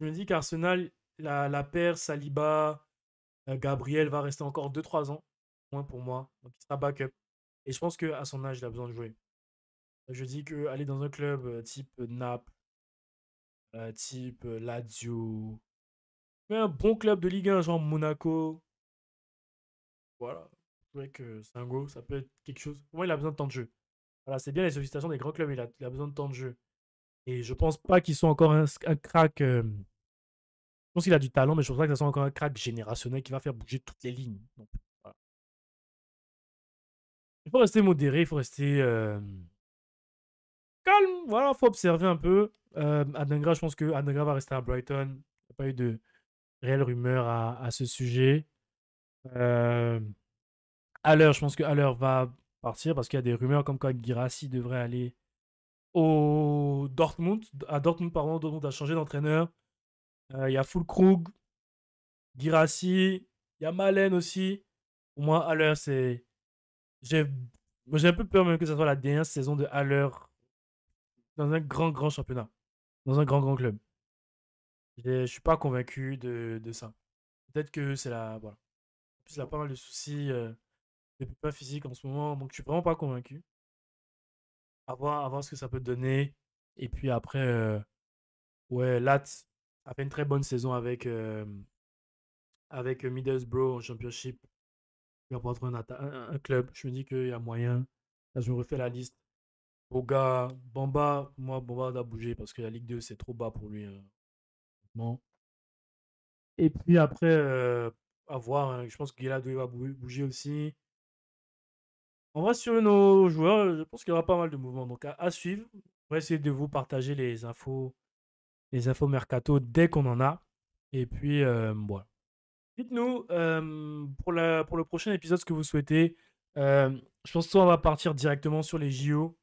je me dis qu'Arsenal, la, la paire Saliba, euh, Gabriel va rester encore 2-3 ans, moins pour moi. Donc il sera backup. Et je pense que à son âge, il a besoin de jouer. Je dis que aller dans un club euh, type Naples, type Lazio, un bon club de Ligue 1, genre Monaco, voilà, vrai que go, ça peut être quelque chose. Moi, il a besoin de temps de jeu. Voilà, c'est bien les sollicitations des grands clubs, il a, il a besoin de temps de jeu. Et je pense pas qu'ils soit encore un, crack. Euh, je pense qu'il a du talent, mais je pense pas que ça soit encore un crack générationnel qui va faire bouger toutes les lignes. Il faut rester modéré, il faut rester euh, calme. Voilà, faut observer un peu. Euh, je pense que va rester à Brighton. Il n'y a pas eu de réelle rumeur à, à ce sujet. Euh... Haller, je pense que Haller va partir parce qu'il y a des rumeurs comme quoi Girassi devrait aller au Dortmund. À Dortmund, pardon, Dortmund a changé d'entraîneur. Euh, il y a Fulkrug, Girassi, il y a Malen aussi. Pour moi, Haller, c'est. J'ai un peu peur même que ce soit la dernière saison de Haller dans un grand, grand championnat, dans un grand, grand club. Je ne suis pas convaincu de, de ça. Peut-être que c'est la. Voilà. En plus, il a pas mal de soucis. Euh, pas physique en ce moment, donc je suis vraiment pas convaincu. À voir, à voir ce que ça peut donner. Et puis après, euh, ouais, Lat a fait une très bonne saison avec, euh, avec euh, Middlesbrough en championship. Il va un, un, club. Je me dis qu'il y a moyen. Là, je me refais la liste. au gars Bamba, moi, Bamba doit bouger parce que la Ligue 2, c'est trop bas pour lui. Bon. Hein, Et puis après, avoir à voir. Hein. Je pense que Guilado va bouger aussi. On va sur nos joueurs. Je pense qu'il y aura pas mal de mouvements. Donc à, suivre. On va essayer de vous partager les infos, les infos mercato dès qu'on en a. Et puis euh, voilà. Dites-nous euh, pour, le prochain épisode ce que vous souhaitez. Euh, je pense soit on va partir directement sur les JO.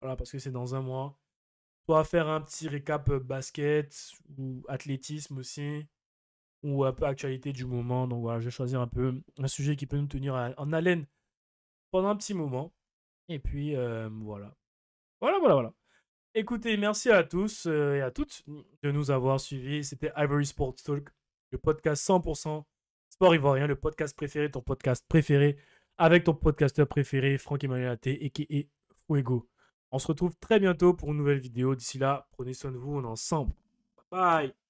Voilà, parce que c'est dans un mois. Soit faire un petit récap basket ou athlétisme aussi ou un peu actualité du moment. Donc voilà, je vais choisir un peu un sujet qui peut nous tenir en haleine un petit moment. Et puis euh, voilà. Voilà, voilà, voilà. Écoutez, merci à tous euh, et à toutes de nous avoir suivis. C'était Ivory Sports Talk, le podcast 100% sport ivoirien, le podcast préféré, ton podcast préféré, avec ton podcasteur préféré, Franck-Emmanuel t et Fuego. On se retrouve très bientôt pour une nouvelle vidéo. D'ici là, prenez soin de vous, on ensemble. bye